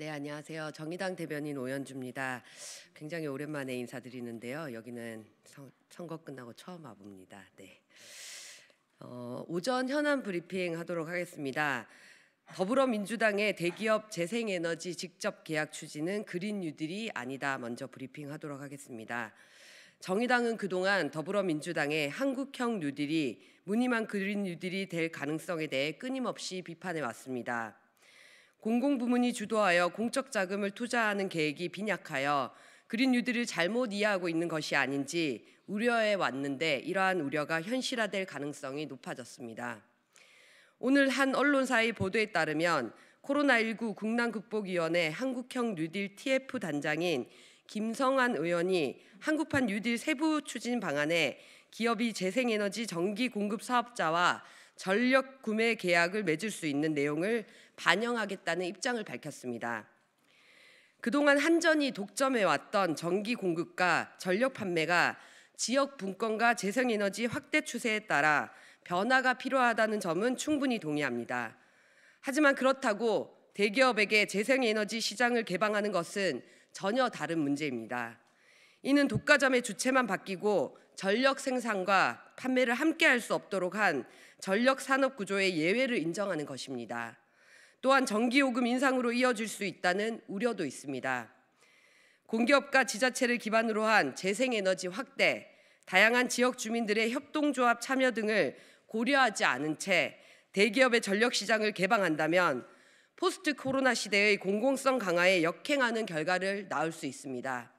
네, 안녕하세요. 정의당 대변인 오연주입니다. 굉장히 오랜만에 인사드리는데요. 여기는 선, 거 끝나고 처음 와봅니다. 네. 어, 오전 현안 브리핑 하도록 하겠습니다. 더불어민주당의 대기업 재생에너지 직접 계약 추진은 그린 뉴딜이 아니다. 먼저 브리핑 하도록 하겠습니다. 정의당은 그동안 더불어민주당의 한국형 뉴딜이 무늬만 그린 뉴딜이 될 가능성에 대해 끊임없이 비판해 왔습니다. 공공부문이 주도하여 공적 자금을 투자하는 계획이 빈약하여 그린 뉴딜을 잘못 이해하고 있는 것이 아닌지 우려해 왔는데 이러한 우려가 현실화될 가능성이 높아졌습니다. 오늘 한 언론사의 보도에 따르면 코로나19 국난극복위원회 한국형 뉴딜 TF 단장인 김성환 의원이 한국판 뉴딜 세부 추진 방안에 기업이 재생에너지 전기 공급 사업자와 전력 구매 계약을 맺을 수 있는 내용을 반영하겠다는 입장을 밝혔습니다. 그동안 한전이 독점해 왔던 전기 공급과 전력 판매가 지역 분권과 재생에너지 확대 추세에 따라 변화가 필요하다는 점은 충분히 동의합니다. 하지만 그렇다고 대기업에게 재생에너지 시장을 개방하는 것은 전혀 다른 문제입니다. 이는 독과점의 주체만 바뀌고 전력 생산과 판매를 함께 할 수 없도록 한 전력 산업 구조의 예외를 인정하는 것입니다. 또한 전기요금 인상으로 이어질 수 있다는 우려도 있습니다. 공기업과 지자체를 기반으로 한 재생에너지 확대, 다양한 지역 주민들의 협동조합 참여 등을 고려하지 않은 채 대기업의 전력 시장을 개방한다면 포스트 코로나 시대의 공공성 강화에 역행하는 결과를 낳을 수 있습니다.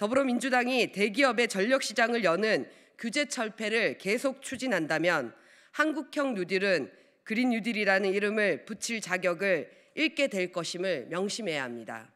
더불어민주당이 대기업의 전력 시장을 여는 규제 철폐를 계속 추진한다면 한국형 뉴딜은 그린 뉴딜이라는 이름을 붙일 자격을 잃게 될 것임을 명심해야 합니다.